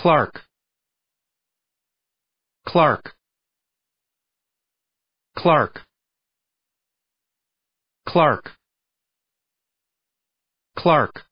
Clark Clark Clark Clark Clark